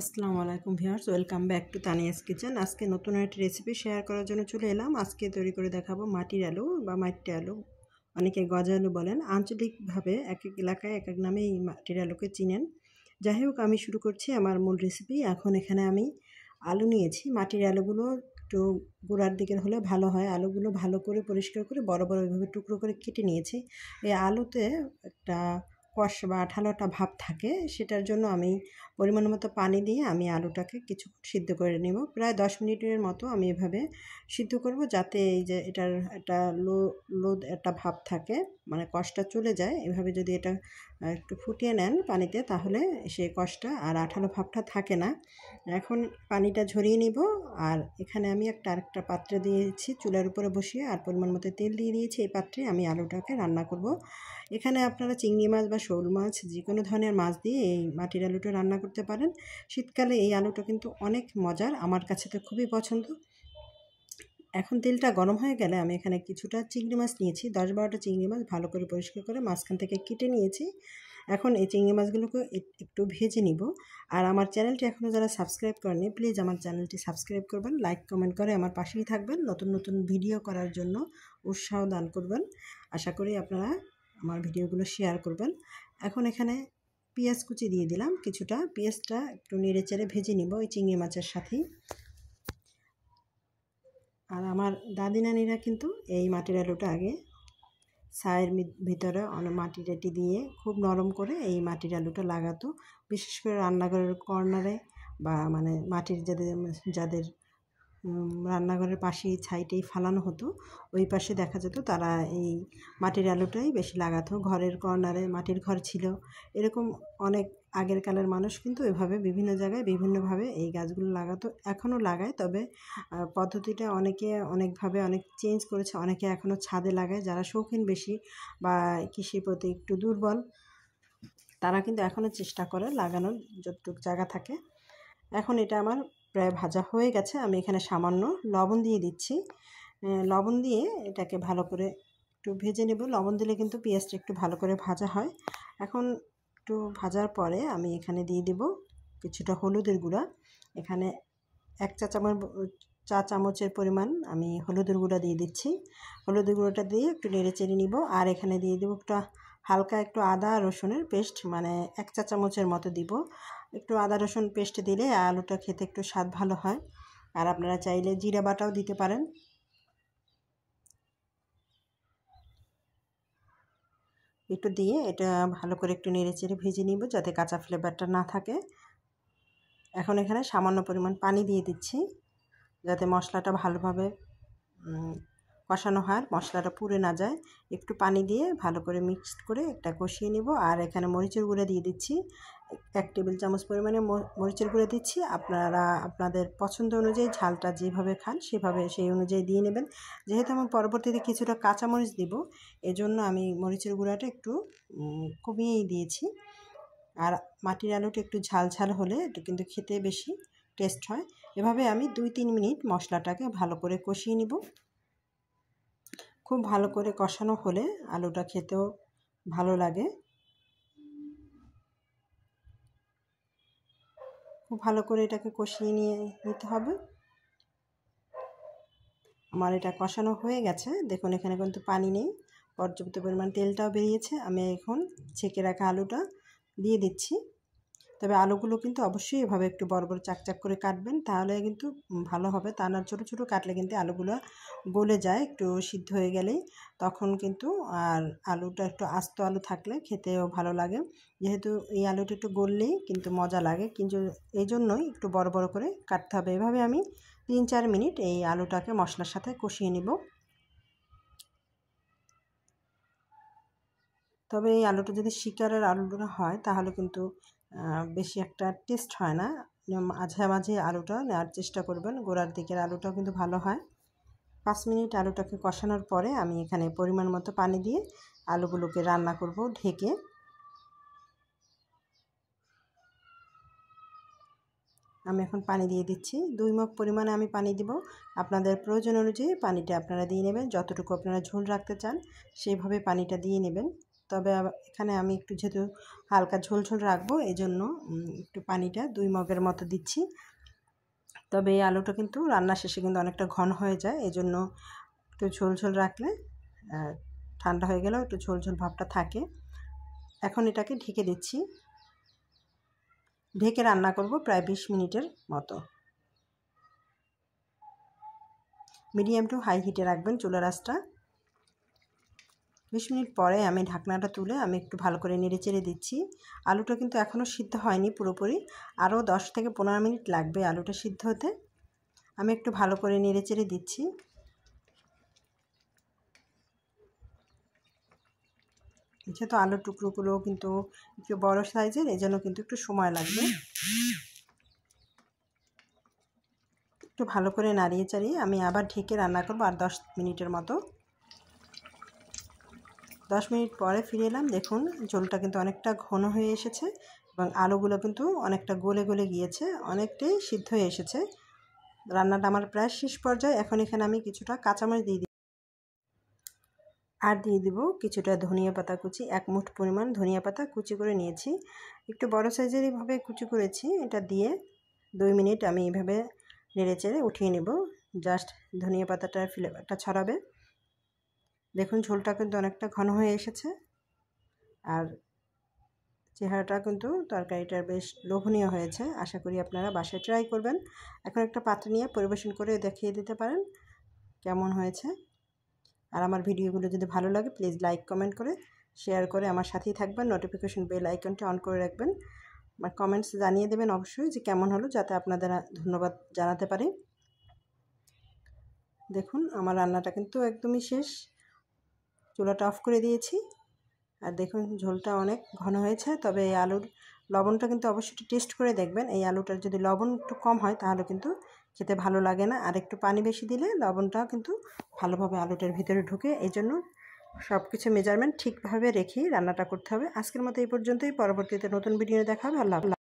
আসসালামু আলাইকুম viewers welcome back to Tania's kitchen আজকে নতুন একটা রেসিপি শেয়ার করার জন্য চলে এলাম আজকে তৈরি করে দেখাবো মাটির আলু বা মাটির আলু অনেকে গজা আলু বলেন আঞ্চলিকভাবে এক এক এলাকায় এক এক নামে এই মাটির আলুকে চিনেন যাই হোক আমি শুরু করছি আমার মূল রেসিপি এখন এখানে আমি আলু নিয়েছি মাটির আলুগুলো একটু গোড়ার দিকের হলে ভালো হয় আলুগুলো ভালো করে পরিষ্কার করে বড় বড় এভাবে টুকরো করে কেটে নিয়েছি এই আলুতে একটা কষ বা আঠালোটা ভাব থাকে সেটার জন্য আমি পরিমাণ মতো পানি দিয়ে আমি আলুটাকে কিছু সিদ্ধ করে নেব প্রায় দশ মিনিটের মতো আমি এভাবে সিদ্ধ করব যাতে এই যে এটার একটা লো লো একটা ভাব থাকে মানে কষটা চলে যায় এভাবে যদি এটা একটু ফুটিয়ে নেন পানিতে তাহলে সেই কষটা আর আঠালো ভাবটা থাকে না এখন পানিটা ঝরিয়ে নিব আর এখানে আমি একটা আরেকটা পাত্রে দিয়েছি চুলার উপরে বসিয়ে আর পরিমাণ মতো তেল দিয়ে দিয়েছি এই পাত্রে আমি আলুটাকে রান্না করব এখানে আপনারা চিংড়ি মাছ বা শোল মাছ যে কোনো ধরনের মাছ দিয়ে এই মাটির আলুটা রান্না করতে পারেন শীতকালে এই আলুটা কিন্তু অনেক মজার আমার কাছে তো খুবই পছন্দ এখন তেলটা গরম হয়ে গেলে আমি এখানে কিছুটা চিংড়ি মাছ নিয়েছি দশ বারোটা চিংড়ি মাছ ভালো করে পরিষ্কার করে মাঝখান থেকে কেটে নিয়েছি এখন এই চিংড়ি মাছগুলোকে একটু ভেজে নিব আর আমার চ্যানেলটি এখনও যারা সাবস্ক্রাইব করেনি প্লিজ আমার চ্যানেলটি সাবস্ক্রাইব করবেন লাইক কমেন্ট করে আমার পাশেই থাকবেন নতুন নতুন ভিডিও করার জন্য উৎসাহ দান করবেন আশা করি আপনারা আমার ভিডিওগুলো শেয়ার করবেন এখন এখানে পেঁয়াজ কুচি দিয়ে দিলাম কিছুটা পেঁয়াজটা একটু নেড়ে চেড়ে ভেজে নিব ওই চিংড়ি মাছের সাথেই আর আমার দাদি নানিরা কিন্তু এই মাটির আলুটা আগে ছায়ের ভিতরে অনেক মাটি টাটি দিয়ে খুব নরম করে এই মাটির আলুটা লাগাতো বিশেষ করে রান্নাঘরের কর্নারে বা মানে মাটির যাদের যাদের রান্নাঘরের পাশে ছাইটেই ফালানো হতো ওই পাশে দেখা যেত তারা এই মাটির আলোটাই বেশি লাগাতো ঘরের কর্নারে মাটির ঘর ছিল এরকম অনেক আগের কালের মানুষ কিন্তু এভাবে বিভিন্ন জায়গায় বিভিন্নভাবে এই গাছগুলো লাগাতো এখনও লাগায় তবে পদ্ধতিটা অনেকে অনেকভাবে অনেক চেঞ্জ করেছে অনেকে এখনও ছাদে লাগায় যারা শৌখিন বেশি বা কৃষির প্রতি একটু দুর্বল তারা কিন্তু এখনও চেষ্টা করে লাগানোর যতটুক জায়গা থাকে এখন এটা আমার প্রায় ভাজা হয়ে গেছে আমি এখানে সামান্য লবণ দিয়ে দিচ্ছি লবণ দিয়ে এটাকে ভালো করে একটু ভেজে নেব লবণ দিলে কিন্তু পেঁয়াজটা একটু ভালো করে ভাজা হয় এখন একটু ভাজার পরে আমি এখানে দিয়ে দেব কিছুটা হলুদের গুঁড়া এখানে এক চা চামচ চা চামচের পরিমাণ আমি হলুদের গুঁড়া দিয়ে দিচ্ছি হলুদের গুঁড়োটা দিয়ে একটু নেড়ে চেড়ে নিব আর এখানে দিয়ে দেবো একটা হালকা একটু আদা রসুনের পেস্ট মানে এক চা চামচের মতো দিব একটু আদা রসুন পেস্ট দিলে আলুটা খেতে একটু স্বাদ ভালো হয় আর আপনারা চাইলে জিরা বাটাও দিতে পারেন একটু দিয়ে এটা ভালো করে একটু নেড়ে চেড়ে ভেজে নিব যাতে কাঁচা ফ্লেভারটা না থাকে এখন এখানে সামান্য পরিমাণ পানি দিয়ে দিচ্ছি যাতে মশলাটা ভালোভাবে কষানো হয় মশলাটা পুড়ে না যায় একটু পানি দিয়ে ভালো করে মিক্সড করে একটা কষিয়ে নিব আর এখানে মরিচের গুঁড়ো দিয়ে দিচ্ছি এক টেবিল চামচ পরিমাণে মরিচের গুঁড়ো দিচ্ছি আপনারা আপনাদের পছন্দ অনুযায়ী ঝালটা যেভাবে খান সেভাবে সেই অনুযায়ী দিয়ে নেবেন যেহেতু আমি পরবর্তীতে কিছুটা কাঁচামরিচ দিব এজন্য আমি মরিচের গুঁড়াটা একটু কমিয়েই দিয়েছি আর মাটির আলুটা একটু ঝাল ঝাল হলে এটা কিন্তু খেতে বেশি টেস্ট হয় এভাবে আমি দুই তিন মিনিট মশলাটাকে ভালো করে কষিয়ে নিব খুব ভালো করে কষানো হলে আলুটা খেতেও ভালো লাগে খুব ভালো করে এটাকে কষিয়ে নিয়ে নিতে হবে আমার এটা কষানো হয়ে গেছে দেখুন এখানে কিন্তু পানি নেই পর্যাপ্ত পরিমাণ তেলটাও বেরিয়েছে আমি এখন ছেঁকে রাখা আলুটা দিয়ে দিচ্ছি তবে আলুগুলো কিন্তু অবশ্যই এভাবে একটু বড় বড় চাকচাক করে কাটবেন তাহলে কিন্তু ভালো হবে তা না ছোটো ছোটো কাটলে কিন্তু আলুগুলো গলে যায় একটু সিদ্ধ হয়ে গেলেই তখন কিন্তু আর আলুটা একটু আস্ত আলু থাকলে খেতেও ভালো লাগে যেহেতু এই আলুটা একটু গললেই কিন্তু মজা লাগে কিন্তু এই জন্যই একটু বড় বড় করে কাটতে হবে এভাবে আমি তিন চার মিনিট এই আলুটাকে মশলার সাথে কষিয়ে নিব তবে এই আলুটা যদি শিকারের আলুটা হয় তাহলে কিন্তু বেশি একটা টেস্ট হয় না মাঝে মাঝে আলুটা নেওয়ার চেষ্টা করবেন গোড়ার দিকের আলুটাও কিন্তু ভালো হয় পাঁচ মিনিট আলুটাকে কষানোর পরে আমি এখানে পরিমাণ মতো পানি দিয়ে আলুগুলোকে রান্না করব ঢেকে আমি এখন পানি দিয়ে দিচ্ছি দুই মগ পরিমাণে আমি পানি দিব আপনাদের প্রয়োজন অনুযায়ী পানিটা আপনারা দিয়ে নেবেন যতটুকু আপনারা ঝোল রাখতে চান সেইভাবে পানিটা দিয়ে নেবেন তবে এখানে আমি একটু যেহেতু হালকা ঝোল ঝোল রাখবো এই জন্য একটু পানিটা দুই মগের মতো দিচ্ছি তবে এই আলুটা কিন্তু রান্না শেষে কিন্তু অনেকটা ঘন হয়ে যায় এই জন্য একটু ঝোল ঝোল রাখলে ঠান্ডা হয়ে গেলেও একটু ঝোল ঝোল ভাবটা থাকে এখন এটাকে ঢেকে দিচ্ছি ঢেকে রান্না করব প্রায় বিশ মিনিটের মতো মিডিয়াম টু হাই হিটে রাখবেন চুলার আঁচটা বিশ মিনিট পরে আমি ঢাকনাটা তুলে আমি একটু ভালো করে নেড়ে চেড়ে দিচ্ছি আলুটা কিন্তু এখনও সিদ্ধ হয়নি পুরোপুরি আরও দশ থেকে পনেরো মিনিট লাগবে আলুটা সিদ্ধ হতে আমি একটু ভালো করে নেড়ে চেড়ে দিচ্ছি যেহেতু আলুর টুকরোগুলো কিন্তু একটু বড় সাইজের এই জন্য কিন্তু একটু সময় লাগবে একটু ভালো করে নাড়িয়ে চাড়িয়ে আমি আবার ঢেকে রান্না করবো আর দশ মিনিটের মতো দশ মিনিট পরে ফিরে এলাম দেখুন ঝোলটা কিন্তু অনেকটা ঘন হয়ে এসেছে এবং আলুগুলো কিন্তু অনেকটা গলে গলে গিয়েছে অনেকটাই সিদ্ধ হয়ে এসেছে রান্নাটা আমার প্রায় শেষ পর্যায়ে এখন এখানে আমি কিছুটা কাঁচামরিচ দিয়ে দিই আর দিয়ে দিব কিছুটা ধনিয়া পাতা কুচি এক মুঠ পরিমাণ ধনিয়া পাতা কুচি করে নিয়েছি একটু বড় সাইজের এইভাবে কুচি করেছি এটা দিয়ে দুই মিনিট আমি এইভাবে নেড়ে চেড়ে উঠিয়ে নেব জাস্ট ধনিয়া পাতাটার ফ্লেভারটা ছড়াবে দেখুন ঝোলটা কিন্তু অনেকটা ঘন হয়ে এসেছে আর চেহারাটা কিন্তু তরকারিটার বেশ লোভনীয় হয়েছে আশা করি আপনারা বাসায় ট্রাই করবেন এখন একটা পাত্র নিয়ে পরিবেশন করে দেখিয়ে দিতে পারেন কেমন হয়েছে আর আমার ভিডিওগুলো যদি ভালো লাগে প্লিজ লাইক কমেন্ট করে শেয়ার করে আমার সাথেই থাকবেন নোটিফিকেশন বেল আইকনটি অন করে রাখবেন আমার কমেন্টস জানিয়ে দেবেন অবশ্যই যে কেমন হলো যাতে আপনাদের ধন্যবাদ জানাতে পারি দেখুন আমার রান্নাটা কিন্তু একদমই শেষ চুলাটা অফ করে দিয়েছি আর দেখুন ঝোলটা অনেক ঘন হয়েছে তবে এই আলুর লবণটা কিন্তু অবশ্যই টেস্ট করে দেখবেন এই আলুটার যদি লবণ একটু কম হয় তাহলে কিন্তু খেতে ভালো লাগে না আর একটু পানি বেশি দিলে লবণটা কিন্তু ভালোভাবে আলুটার ভিতরে ঢুকে এই জন্য সব কিছু মেজারমেন্ট ঠিকভাবে রেখেই রান্নাটা করতে হবে আজকের মতো এই পর্যন্তই পরবর্তীতে নতুন ভিডিও দেখাবে আল্লাহ